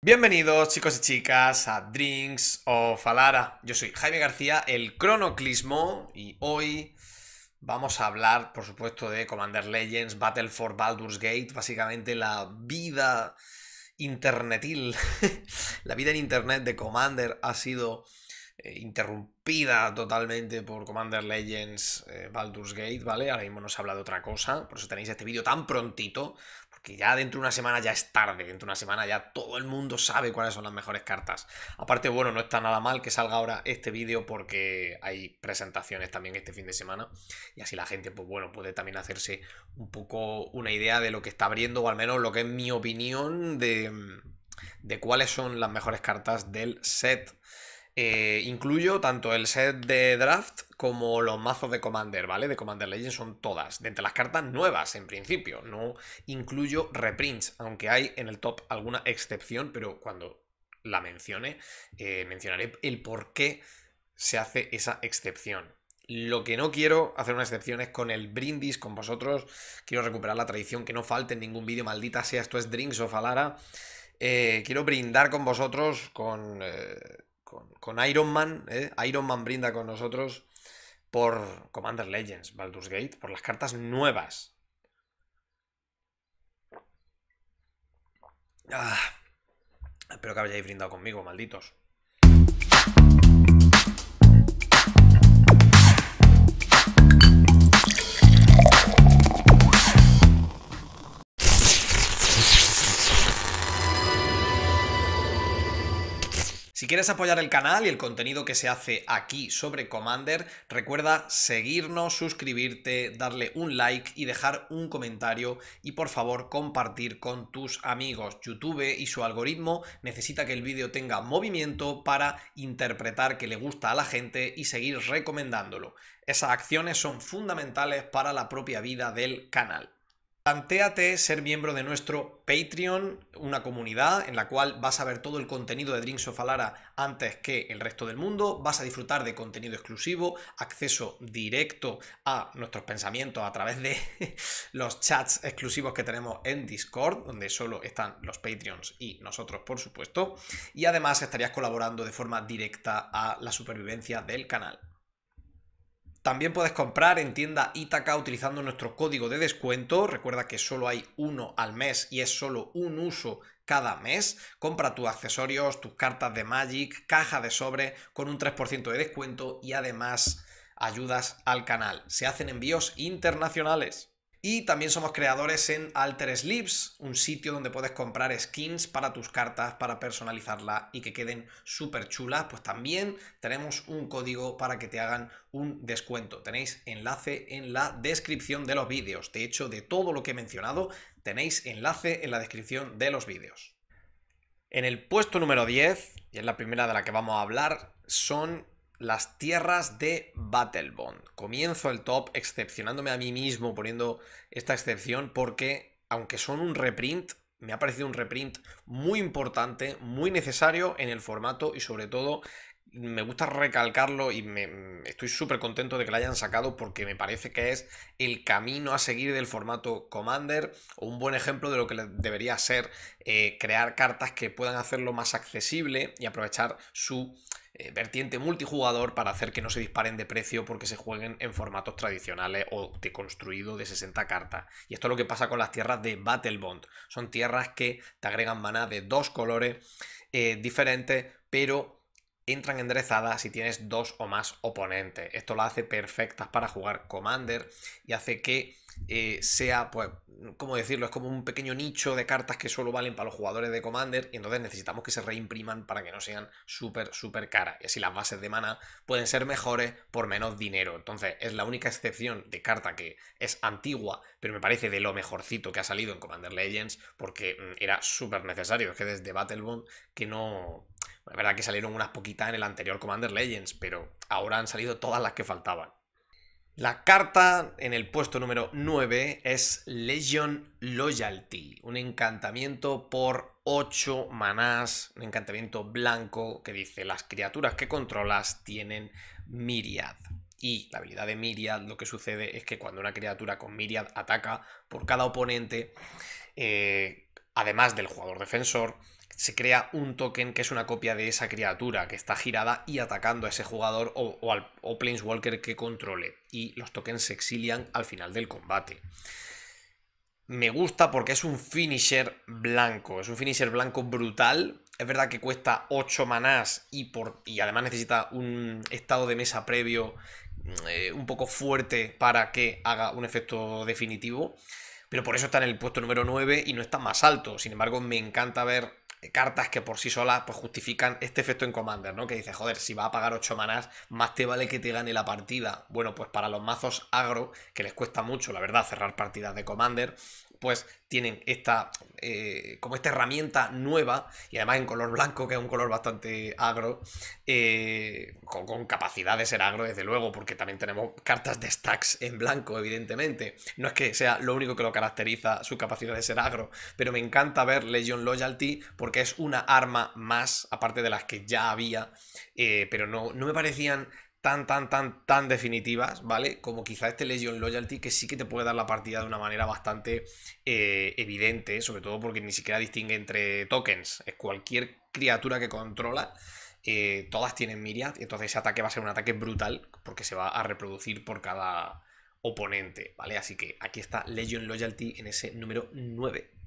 Bienvenidos chicos y chicas a Drinks of Alara. Yo soy Jaime García, el Cronoclismo, y hoy vamos a hablar, por supuesto, de Commander Legends, Battle for Baldur's Gate, básicamente la vida internetil. la vida en internet de Commander ha sido eh, interrumpida totalmente por Commander Legends eh, Baldur's Gate, ¿vale? Ahora mismo nos habla de otra cosa, por eso tenéis este vídeo tan prontito, ya dentro de una semana ya es tarde, dentro de una semana ya todo el mundo sabe cuáles son las mejores cartas. Aparte, bueno, no está nada mal que salga ahora este vídeo porque hay presentaciones también este fin de semana y así la gente, pues bueno, puede también hacerse un poco una idea de lo que está abriendo o al menos lo que es mi opinión de, mm, de cuáles son las mejores cartas del set. Eh, incluyo tanto el set de draft como los mazos de Commander, ¿vale? De Commander Legends son todas, de entre las cartas nuevas en principio. No incluyo reprints, aunque hay en el top alguna excepción, pero cuando la mencione, eh, mencionaré el por qué se hace esa excepción. Lo que no quiero hacer una excepción es con el brindis con vosotros. Quiero recuperar la tradición, que no falte en ningún vídeo, maldita sea, esto es Drinks of Alara. Eh, quiero brindar con vosotros con con, Iron Man. ¿eh? Iron Man brinda con nosotros por Commander Legends, Baldur's Gate, por las cartas nuevas. Ah, espero que habéis brindado conmigo, malditos. Si quieres apoyar el canal y el contenido que se hace aquí sobre Commander, recuerda seguirnos, suscribirte, darle un like y dejar un comentario y por favor compartir con tus amigos. YouTube y su algoritmo necesita que el vídeo tenga movimiento para interpretar que le gusta a la gente y seguir recomendándolo. Esas acciones son fundamentales para la propia vida del canal. Plantéate ser miembro de nuestro Patreon, una comunidad en la cual vas a ver todo el contenido de Drinks of Alara antes que el resto del mundo, vas a disfrutar de contenido exclusivo, acceso directo a nuestros pensamientos a través de los chats exclusivos que tenemos en Discord, donde solo están los Patreons y nosotros, por supuesto, y además estarías colaborando de forma directa a la supervivencia del canal. También puedes comprar en tienda Itaca utilizando nuestro código de descuento. Recuerda que solo hay uno al mes y es solo un uso cada mes. Compra tus accesorios, tus cartas de Magic, caja de sobre con un 3% de descuento y además ayudas al canal. Se hacen envíos internacionales. Y también somos creadores en Alter un sitio donde puedes comprar skins para tus cartas, para personalizarla y que queden súper chulas. Pues también tenemos un código para que te hagan un descuento. Tenéis enlace en la descripción de los vídeos. De hecho, de todo lo que he mencionado, tenéis enlace en la descripción de los vídeos. En el puesto número 10, y es la primera de la que vamos a hablar, son las tierras de Battlebond. Comienzo el top excepcionándome a mí mismo poniendo esta excepción porque, aunque son un reprint, me ha parecido un reprint muy importante, muy necesario en el formato y sobre todo me gusta recalcarlo y mm, estoy súper contento de que la hayan sacado porque me parece que es el camino a seguir del formato Commander o un buen ejemplo de lo que debería ser eh, crear cartas que puedan hacerlo más accesible y aprovechar su eh, vertiente multijugador para hacer que no se disparen de precio porque se jueguen en formatos tradicionales o de construido de 60 cartas. Y esto es lo que pasa con las tierras de Battle Bond. Son tierras que te agregan maná de dos colores eh, diferentes, pero entran enderezadas si tienes dos o más oponentes. Esto las hace perfectas para jugar Commander y hace que eh, sea, pues, ¿cómo decirlo? Es como un pequeño nicho de cartas que solo valen para los jugadores de Commander y entonces necesitamos que se reimpriman para que no sean súper, súper caras. Y así las bases de mana pueden ser mejores por menos dinero. Entonces es la única excepción de carta que es antigua, pero me parece de lo mejorcito que ha salido en Commander Legends porque mm, era súper necesario. Es que desde Battlebone que no es verdad que salieron unas poquitas en el anterior Commander Legends, pero ahora han salido todas las que faltaban. La carta en el puesto número 9 es Legion Loyalty, un encantamiento por 8 manás, un encantamiento blanco que dice las criaturas que controlas tienen Myriad. Y la habilidad de Myriad lo que sucede es que cuando una criatura con Myriad ataca por cada oponente, eh, además del jugador defensor, se crea un token que es una copia de esa criatura que está girada y atacando a ese jugador o, al Planeswalker que controle. Y los tokens se exilian al final del combate. Me gusta porque es un finisher blanco. Es un finisher blanco brutal. Es verdad que cuesta 8 manás y, por, y además necesita un estado de mesa previo eh, un poco fuerte para que haga un efecto definitivo. Pero por eso está en el puesto número 9 y no está más alto. Sin embargo, me encanta ver cartas que por sí solas pues, justifican este efecto en Commander, ¿no? Que dice, joder, si va a pagar 8 manas más te vale que te gane la partida. Bueno, pues para los mazos agro, que les cuesta mucho, la verdad, cerrar partidas de Commander, pues tienen esta, eh, como esta herramienta nueva, y además en color blanco, que es un color bastante agro, eh, con, capacidad de ser agro, desde luego, porque también tenemos cartas de stacks en blanco, evidentemente. No es que sea lo único que lo caracteriza su capacidad de ser agro, pero me encanta ver Legion Loyalty porque es una arma más, aparte de las que ya había, eh, pero no, no me parecían tan, tan, tan, tan definitivas, ¿vale? Como quizá este Legion Loyalty, que sí que te puede dar la partida de una manera bastante eh, evidente, sobre todo porque ni siquiera distingue entre tokens. Es cualquier criatura que controla. Eh, todas tienen Miriad, entonces ese ataque va a ser un ataque brutal porque se va a reproducir por cada oponente, ¿vale? Así que aquí está Legion Loyalty en ese número 9.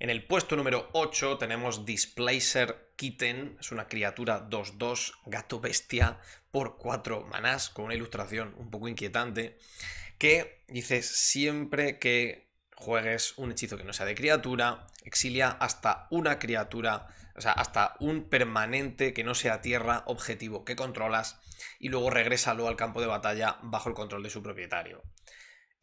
En el puesto número 8 tenemos Displacer Kitten, es una criatura 2-2, gato bestia, por 4 manás, con una ilustración un poco inquietante, que dices siempre que juegues un hechizo que no sea de criatura, exilia hasta una criatura, o sea, hasta un permanente que no sea tierra objetivo que controlas, y luego regrésalo al campo de batalla bajo el control de su propietario.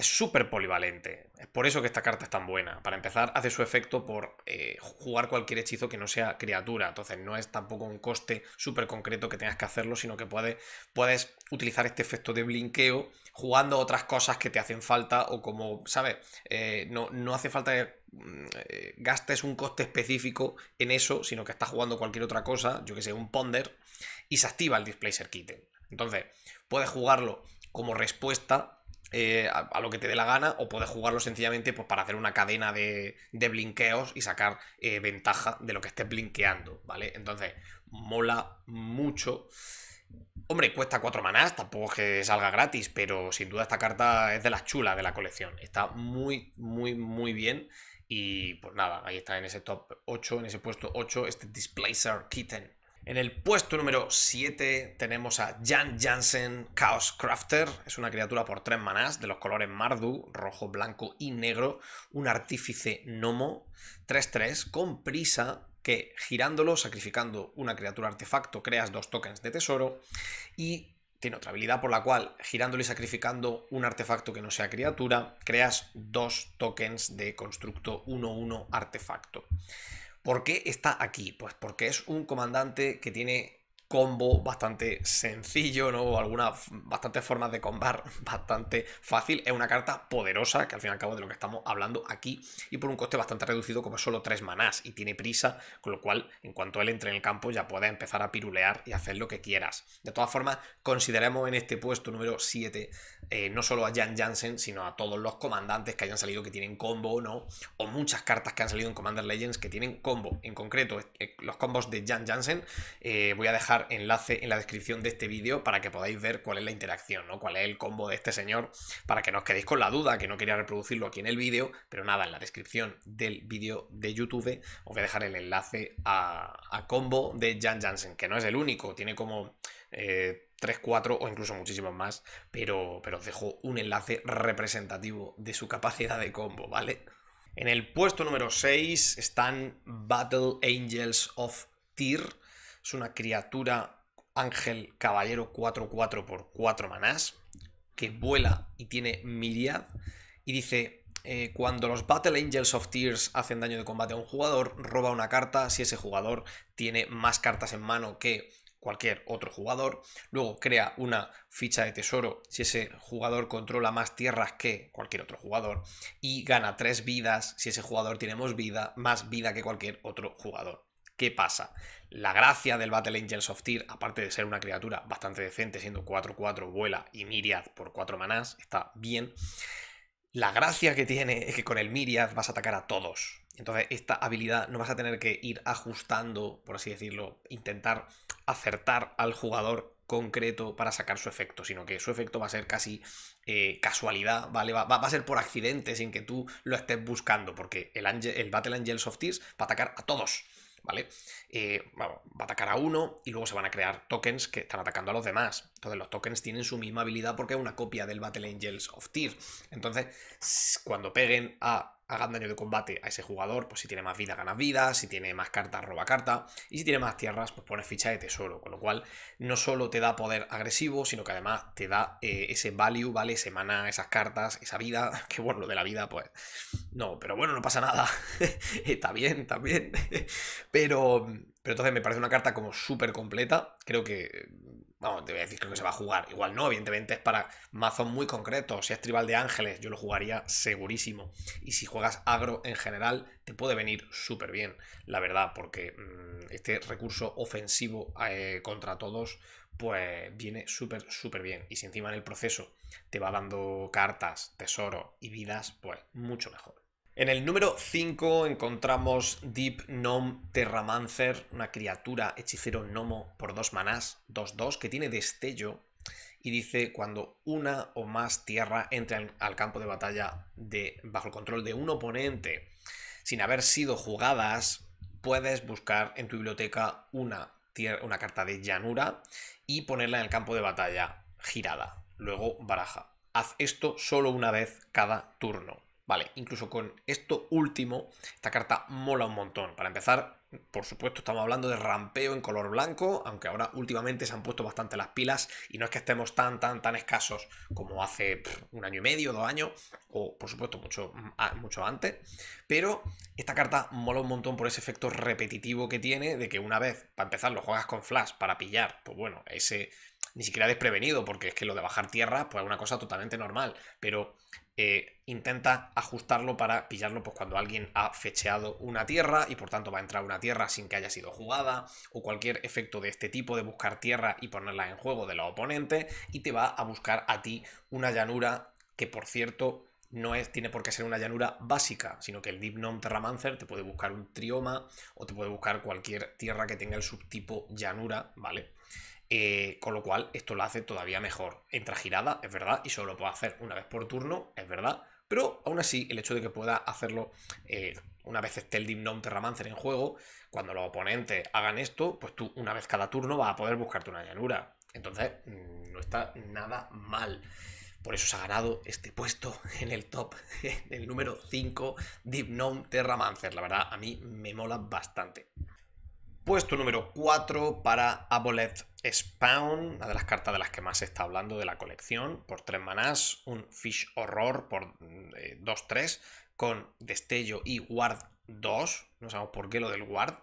Es súper polivalente. Es por eso que esta carta es tan buena. Para empezar, hace su efecto por eh, jugar cualquier hechizo que no sea criatura. Entonces, no es tampoco un coste súper concreto que tengas que hacerlo, sino que puedes, puedes utilizar este efecto de blinqueo jugando otras cosas que te hacen falta o como, ¿sabes? Eh, no, no, hace falta que mm, eh, gastes un coste específico en eso, sino que estás jugando cualquier otra cosa, yo que sé, un ponder, y se activa el displacer kitten. Entonces, puedes jugarlo como respuesta eh, a, lo que te dé la gana o puedes jugarlo sencillamente pues, para hacer una cadena de, blinqueos y sacar eh, ventaja de lo que estés blinqueando, ¿vale? Entonces, mola mucho. Hombre, cuesta 4 manás, tampoco es que salga gratis, pero sin duda esta carta es de las chulas de la colección. Está muy, muy, muy bien. Y pues nada, ahí está en ese top 8, en ese puesto 8, este Displacer Kitten. En el puesto número 7 tenemos a Jan Jansen Chaos Crafter. Es una criatura por 3 manás de los colores Mardu, rojo, blanco y negro. Un artífice gnomo 3-3 con prisa que girándolo, sacrificando una criatura artefacto, creas dos tokens de tesoro y tiene otra habilidad por la cual girándolo y sacrificando un artefacto que no sea criatura, creas dos tokens de constructo 1-1 artefacto. ¿Por qué está aquí? Pues porque es un comandante que tiene combo bastante sencillo, ¿no? Algunas bastantes formas de combar bastante fácil. Es una carta poderosa, que al fin y al cabo de lo que estamos hablando aquí, y por un coste bastante reducido, como es solo 3 manás, y tiene prisa, con lo cual, en cuanto él entre en el campo, ya puedes empezar a pirulear y hacer lo que quieras. De todas formas, consideremos en este puesto número 7 eh, no solo a Jan Jansen, sino a todos los comandantes que hayan salido que tienen combo, ¿no? O muchas cartas que han salido en Commander Legends que tienen combo. En concreto, eh, los combos de Jan Jansen, eh, voy a dejar enlace en la descripción de este vídeo para que podáis ver cuál es la interacción, ¿no? Cuál es el combo de este señor, para que no os quedéis con la duda, que no quería reproducirlo aquí en el vídeo, pero nada, en la descripción del vídeo de YouTube os voy a dejar el enlace a, combo de Jan Jansen, que no es el único, tiene como... 3, eh, 4 o incluso muchísimos más, pero, pero os dejo un enlace representativo de su capacidad de combo, ¿vale? En el puesto número 6 están Battle Angels of Tyr, es una criatura ángel caballero 4-4 por 4 manás que vuela y tiene miriad y dice eh, cuando los Battle Angels of Tears hacen daño de combate a un jugador, roba una carta si ese jugador tiene más cartas en mano que cualquier otro jugador. Luego crea una ficha de tesoro si ese jugador controla más tierras que cualquier otro jugador. Y gana tres vidas si ese jugador tiene vida, más vida que cualquier otro jugador. ¿Qué pasa? La gracia del Battle Angels of Tear, aparte de ser una criatura bastante decente, siendo 4-4, vuela y Miriad por 4 manás, está bien. La gracia que tiene es que con el Miriad vas a atacar a todos. Entonces, esta habilidad no vas a tener que ir ajustando, por así decirlo, intentar acertar al jugador concreto para sacar su efecto, sino que su efecto va a ser casi eh, casualidad, ¿vale? Va, a ser por accidente, sin que tú lo estés buscando, porque el, Angel, el Battle Angel of Tears va a atacar a todos. ¿vale? Eh, va a atacar a uno y luego se van a crear tokens que están atacando a los demás. Entonces los tokens tienen su misma habilidad porque es una copia del Battle Angels of Tier. Entonces, cuando peguen a hagan daño de combate a ese jugador, pues si tiene más vida, ganas vida, si tiene más cartas, roba carta, y si tiene más tierras, pues pone ficha de tesoro, con lo cual no solo te da poder agresivo, sino que además te da eh, ese value, ¿vale? semana, esas cartas, esa vida, que bueno, lo de la vida, pues no, pero bueno, no pasa nada, está bien, también, pero, pero entonces me parece una carta como súper completa, creo que bueno, te voy a decir que se va a jugar. Igual no, evidentemente es para mazos muy concretos. Si es tribal de ángeles, yo lo jugaría segurísimo. Y si juegas agro en general, te puede venir súper bien, la verdad, porque mm, este recurso ofensivo eh, contra todos, pues viene súper, súper bien. Y si encima en el proceso te va dando cartas, tesoro y vidas, pues mucho mejor. En el número 5 encontramos Deep Gnome Terramancer, una criatura hechicero gnomo por dos manás, 2-2, que tiene destello y dice cuando una o más tierra entra al, campo de batalla de, bajo el control de un oponente sin haber sido jugadas, puedes buscar en tu biblioteca una, una carta de llanura y ponerla en el campo de batalla girada, luego baraja. Haz esto solo una vez cada turno. Vale, incluso con esto último, esta carta mola un montón. Para empezar, por supuesto, estamos hablando de rampeo en color blanco, aunque ahora últimamente se han puesto bastante las pilas y no es que estemos tan, tan, tan escasos como hace un año y medio, dos años, o por supuesto mucho, mm, mucho antes. Pero esta carta mola un montón por ese efecto repetitivo que tiene, de que una vez, para empezar, lo juegas con flash para pillar, pues bueno, ese ni siquiera desprevenido, porque es que lo de bajar tierra, pues es una cosa totalmente normal. Pero eh, intenta ajustarlo para pillarlo pues, cuando alguien ha fecheado una tierra y por tanto va a entrar una tierra sin que haya sido jugada o cualquier efecto de este tipo de buscar tierra y ponerla en juego de la oponente y te va a buscar a ti una llanura que por cierto no es, tiene por qué ser una llanura básica, sino que el Deep Gnome Terramancer te puede buscar un trioma o te puede buscar cualquier tierra que tenga el subtipo llanura, ¿vale? Eh, con lo cual, esto lo hace todavía mejor. Entra girada, es verdad, y solo lo puede hacer una vez por turno, es verdad. Pero aún así, el hecho de que pueda hacerlo eh, una vez esté el Gnome Terramancer en juego, cuando los oponentes hagan esto, pues tú una vez cada turno vas a poder buscarte una llanura. Entonces, mm, no está nada mal. Por eso se ha ganado este puesto en el top, en el número 5, Deep Gnome Terramancer. La verdad, a mí me mola bastante. Puesto número 4 para Aboleth Spawn, una de las cartas de las que más se está hablando de la colección, por 3 manás, un Fish Horror por 2-3, eh, con Destello y Ward 2, no sabemos por qué lo del Ward.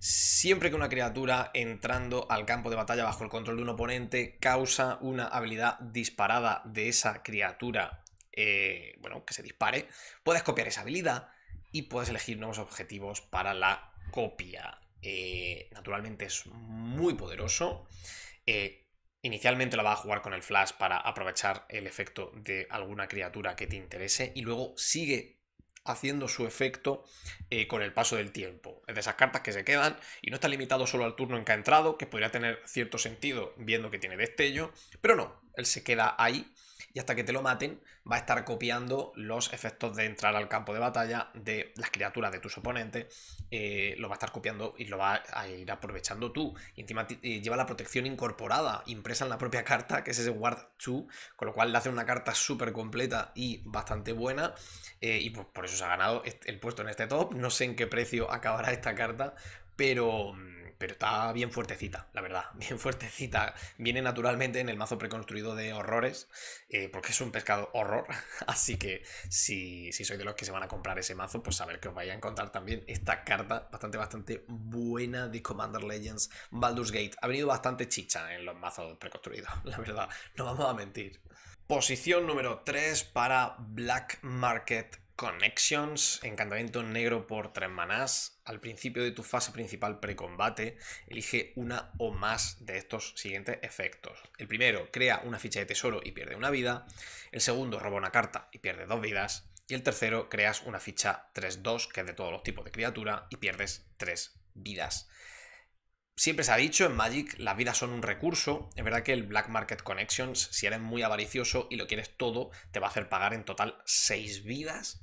Siempre que una criatura entrando al campo de batalla bajo el control de un oponente causa una habilidad disparada de esa criatura, eh, bueno, que se dispare, puedes copiar esa habilidad y puedes elegir nuevos objetivos para la copia. Eh, naturalmente es muy poderoso. Eh, inicialmente la va a jugar con el flash para aprovechar el efecto de alguna criatura que te interese y luego sigue haciendo su efecto eh, con el paso del tiempo. Es de esas cartas que se quedan y no está limitado solo al turno en que ha entrado, que podría tener cierto sentido viendo que tiene destello, pero no, él se queda ahí y hasta que te lo maten va a estar copiando los efectos de entrar al campo de batalla de las criaturas de tus oponentes, eh, lo va a estar copiando y lo va a ir aprovechando tú. Y encima eh, lleva la protección incorporada, impresa en la propia carta, que es ese Ward 2, con lo cual le hace una carta súper completa y bastante buena, eh, y pues por eso se ha ganado el puesto en este top. No sé en qué precio acabará esta carta, pero mm, pero está bien fuertecita, la verdad. Bien fuertecita. Viene naturalmente en el mazo preconstruido de horrores, eh, porque es un pescado horror. Así que si, si sois de los que se van a comprar ese mazo, pues saber que os vais a encontrar también esta carta bastante, bastante buena de Commander Legends Baldur's Gate. Ha venido bastante chicha en los mazos preconstruidos, la verdad. No vamos a mentir. Posición número 3 para Black Market Connections, encantamiento negro por tres manás. Al principio de tu fase principal precombate, elige una o más de estos siguientes efectos. El primero, crea una ficha de tesoro y pierde una vida. El segundo, roba una carta y pierde dos vidas. Y el tercero, creas una ficha 3-2, que es de todos los tipos de criatura, y pierdes tres vidas. Siempre se ha dicho, en Magic las vidas son un recurso. Es verdad que el Black Market Connections, si eres muy avaricioso y lo quieres todo, te va a hacer pagar en total 6 vidas.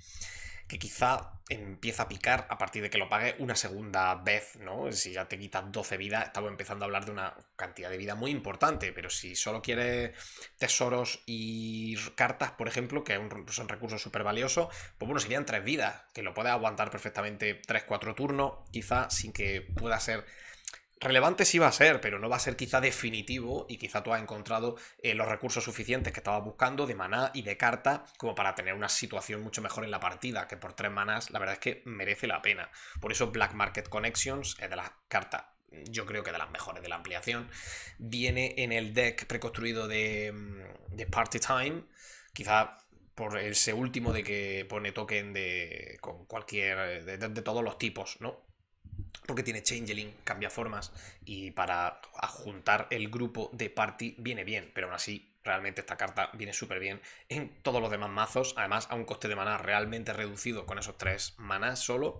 Que quizá empieza a picar a partir de que lo pague una segunda vez, ¿no? Si ya te quitas 12 vidas, estamos empezando a hablar de una cantidad de vida muy importante, pero si solo quieres tesoros y cartas, por ejemplo, que pues, son recursos súper valiosos, pues bueno, serían 3 vidas, que lo puedes aguantar perfectamente 3-4 turnos, quizá sin que pueda ser relevante sí va a ser, pero no va a ser quizá definitivo y quizá tú has encontrado eh, los recursos suficientes que estabas buscando de maná y de carta como para tener una situación mucho mejor en la partida, que por tres manás la verdad es que merece la pena. Por eso Black Market Connections es de las cartas yo creo que de las mejores de la ampliación. Viene en el deck preconstruido de, mm, Party Time. Quizá por ese último de que pone token de. con cualquier. de todos los tipos, ¿no? porque tiene Changeling, cambia formas y para juntar el grupo de party viene bien, pero aún así realmente esta carta viene súper bien en todos los demás mazos, además a un coste de maná realmente reducido con esos tres manás solo,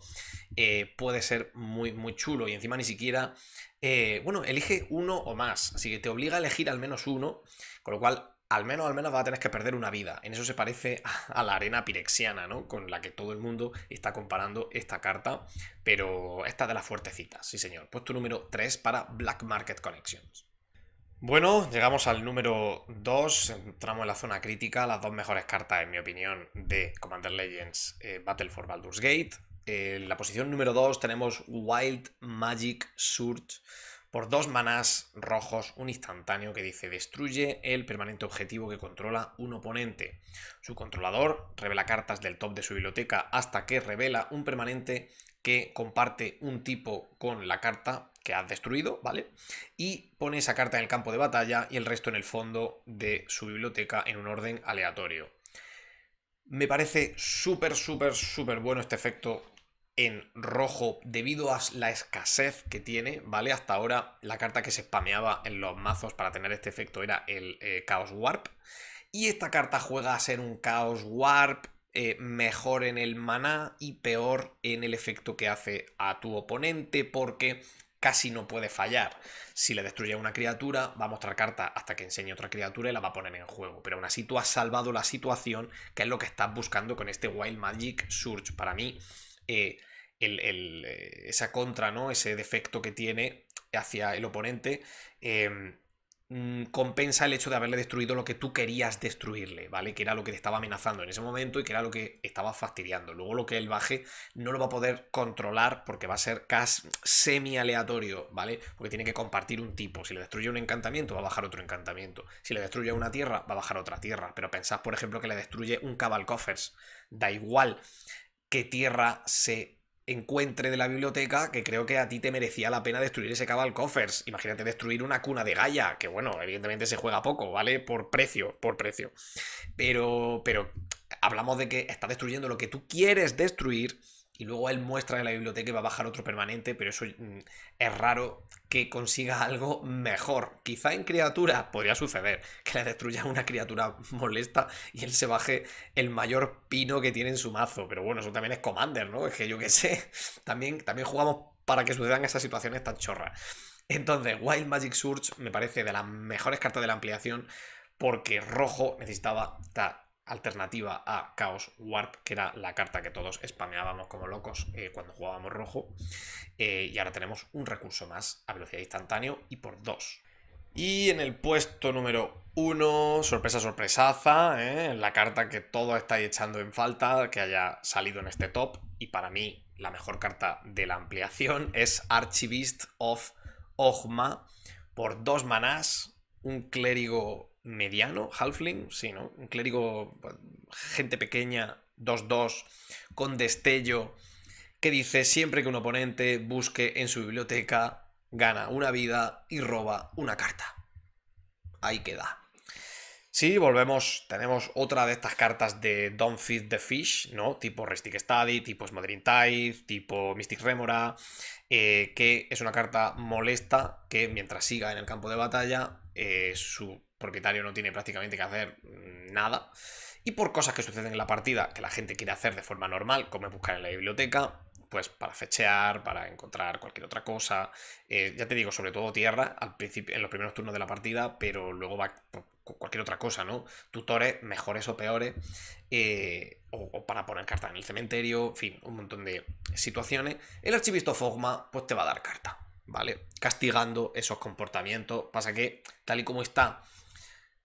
eh, puede ser muy muy chulo y encima ni siquiera, eh, bueno, elige uno o más, así que te obliga a elegir al menos uno, con lo cual al menos, al menos vas a tener que perder una vida. En eso se parece a la arena pirexiana, ¿no? Con la que todo el mundo está comparando esta carta, pero esta de las fuertecitas, sí señor. Puesto número 3 para Black Market Connections. Bueno, llegamos al número 2, entramos en la zona crítica, las dos mejores cartas, en mi opinión, de Commander Legends eh, Battle for Baldur's Gate. Eh, en la posición número 2 tenemos Wild Magic Surge por dos manás rojos, un instantáneo que dice destruye el permanente objetivo que controla un oponente. Su controlador revela cartas del top de su biblioteca hasta que revela un permanente que comparte un tipo con la carta que ha destruido, ¿vale? Y pone esa carta en el campo de batalla y el resto en el fondo de su biblioteca en un orden aleatorio. Me parece súper, súper, súper bueno este efecto en rojo debido a la escasez que tiene, ¿vale? Hasta ahora la carta que se spameaba en los mazos para tener este efecto era el eh, Chaos Warp. Y esta carta juega a ser un Chaos Warp eh, mejor en el maná y peor en el efecto que hace a tu oponente porque casi no puede fallar. Si le destruye a una criatura, va a mostrar carta hasta que enseñe otra criatura y la va a poner en juego. Pero aún así tú has salvado la situación, que es lo que estás buscando con este Wild Magic Surge. Para mí, eh, eh, esa contra, ¿no? Ese defecto que tiene hacia el oponente. Em, mm, compensa el hecho de haberle destruido lo que tú querías destruirle, ¿vale? Que era lo que te estaba amenazando en ese momento y que era lo que estaba fastidiando. Luego lo que él baje no lo va a poder controlar porque va a ser casi semi aleatorio, ¿vale? Porque tiene que compartir un tipo. Si le destruye un encantamiento, va a bajar otro encantamiento. Si le destruye una tierra, va a bajar otra tierra. Pero pensad, por ejemplo, que le destruye un Coffers. Da igual qué tierra se encuentre de la biblioteca que creo que a ti te merecía la pena destruir ese Cabal Coffers. Imagínate destruir una cuna de Gaia, que bueno, evidentemente se juega poco, ¿vale? Por precio, por precio. Pero, pero hablamos de que está destruyendo lo que tú quieres destruir y luego él muestra en la biblioteca y va a bajar otro permanente, pero eso mm, es raro que consiga algo mejor. Quizá en criatura podría suceder que le destruya una criatura molesta y él se baje el mayor pino que tiene en su mazo, pero bueno, eso también es Commander, ¿no? Es que yo qué sé, también, también jugamos para que sucedan esas situaciones tan chorras. Entonces, Wild Magic Surge me parece de las mejores cartas de la ampliación porque rojo necesitaba alternativa a Chaos Warp, que era la carta que todos spameábamos como locos eh, cuando jugábamos rojo. Eh, y ahora tenemos un recurso más a velocidad instantáneo y por dos. Y en el puesto número 1, sorpresa, sorpresaza, eh, la carta que todo estáis echando en falta, que haya salido en este top, y para mí la mejor carta de la ampliación es Archivist of Ogma, por dos manás, un clérigo mediano, halfling, sí, ¿no? Un clérigo, pues, gente pequeña, 2-2, con destello, que dice siempre que un oponente busque en su biblioteca, gana una vida y roba una carta. Ahí queda. Sí, volvemos, tenemos otra de estas cartas de Don't Feed the Fish, ¿no? Tipo Restic Study, tipo Smothering Tide, tipo Mystic Remora, eh, que es una carta molesta que mientras siga en el campo de batalla, eh, su propietario no tiene prácticamente que hacer nada. Y por cosas que suceden en la partida que la gente quiere hacer de forma normal, como buscar en la biblioteca, pues para fechear, para encontrar cualquier otra cosa. Eh, ya te digo, sobre todo tierra al principio, en los primeros turnos de la partida, pero luego va cualquier otra cosa, ¿no? Tutores mejores o peores, eh, o, para poner cartas en el cementerio, en fin, un montón de situaciones. El archivisto Fogma, pues te va a dar carta, ¿vale? Castigando esos comportamientos. Pasa que, tal y como está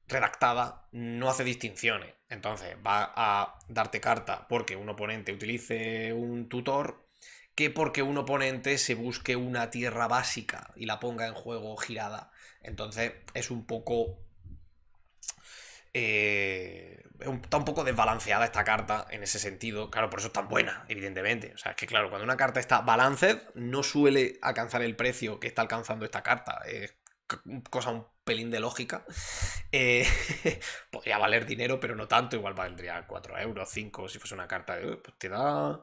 redactada no hace distinciones. Entonces va a darte carta porque un oponente utilice un tutor que porque un oponente se busque una tierra básica y la ponga en juego girada. Entonces es un poco... Eh, está un poco desbalanceada esta carta en ese sentido. Claro, por eso es tan buena, evidentemente. O sea, es que claro, cuando una carta está balanceada no suele alcanzar el precio que está alcanzando esta carta. Es cosa un pelín de lógica, eh, podría valer dinero, pero no tanto, igual valdría 4 euros, 5, si fuese una carta de, pues te da,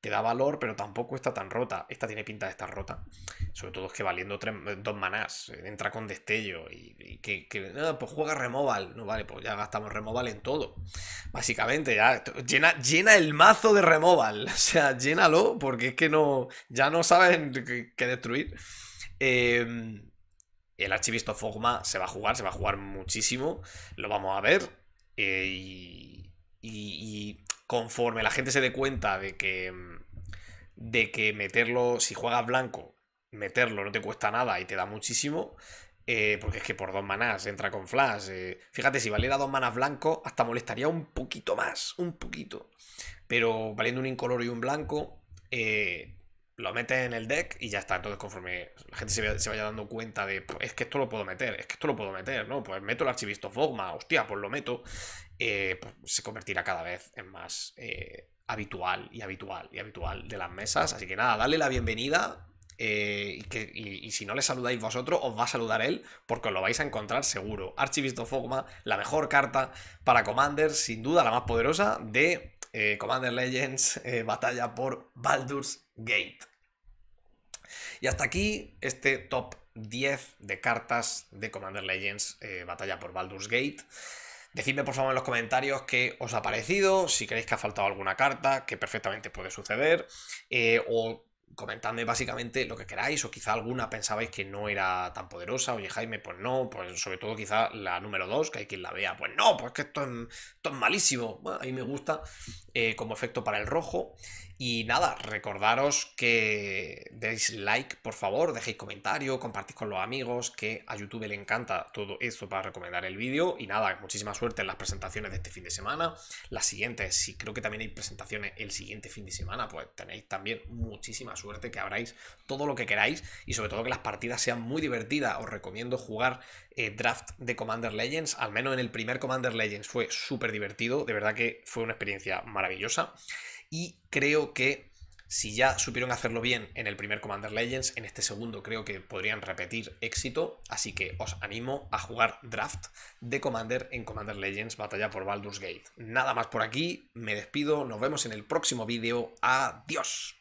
te da valor, pero tampoco está tan rota, esta tiene pinta de estar rota, sobre todo es que valiendo 2 manás, eh, entra con destello y, que, ah, pues juega removal, no vale, pues ya gastamos removal en todo, básicamente, ya llena, llena el mazo de removal, o sea, llénalo, porque es que no, ya no saben qué destruir. Eh, el archivisto Fogma se va a jugar, se va a jugar muchísimo. Lo vamos a ver. Eh, y, y, conforme la gente se dé cuenta de que, mm, de que meterlo, si juegas blanco, meterlo no te cuesta nada y te da muchísimo. Eh, porque es que por dos manas entra con flash. Eh, fíjate, si valiera dos manas blanco hasta molestaría un poquito más. Un poquito. Pero valiendo un incoloro y un blanco, lo mete en el deck y ya está. Entonces, conforme la gente se vaya, dando cuenta de, pues, es que esto lo puedo meter, es que esto lo puedo meter, ¿no? Pues meto el archivisto Fogma, hostia, pues lo meto, eh, pues se convertirá cada vez en más eh, habitual y habitual y habitual de las mesas. Así que nada, dale la bienvenida. Eh, y, que, si no le saludáis vosotros, os va a saludar él, porque os lo vais a encontrar seguro. Archivisto Fogma, la mejor carta para Commander, sin duda la más poderosa de Commander Legends, batalla por Baldur's Gate. Y hasta aquí este top 10 de cartas de Commander Legends eh, Batalla por Baldur's Gate. Decidme por favor en los comentarios qué os ha parecido, si creéis que ha faltado alguna carta, que perfectamente puede suceder, eh, o comentadme básicamente lo que queráis, o quizá alguna pensabais que no era tan poderosa, oye Jaime, pues no, pues sobre todo quizá la número 2, que hay quien la vea, pues no, pues que esto es, malísimo, a mí me gusta eh, como efecto para el rojo, y nada, recordaros que deis like, por favor, dejéis comentario, compartís con los amigos, que a YouTube le encanta todo esto para recomendar el vídeo. Y nada, muchísima suerte en las presentaciones de este fin de semana. Las siguientes, si creo que también hay presentaciones el siguiente fin de semana, pues tenéis también muchísima suerte, que abráis todo lo que queráis y sobre todo que las partidas sean muy divertidas. Os recomiendo jugar eh, draft de Commander Legends, al menos en el primer Commander Legends fue súper divertido, de verdad que fue una experiencia maravillosa. Y creo que si ya supieron hacerlo bien en el primer Commander Legends, en este segundo creo que podrían repetir éxito, así que os animo a jugar draft de Commander en Commander Legends Batalla por Baldur's Gate. Nada más por aquí, me despido, nos vemos en el próximo vídeo, adiós.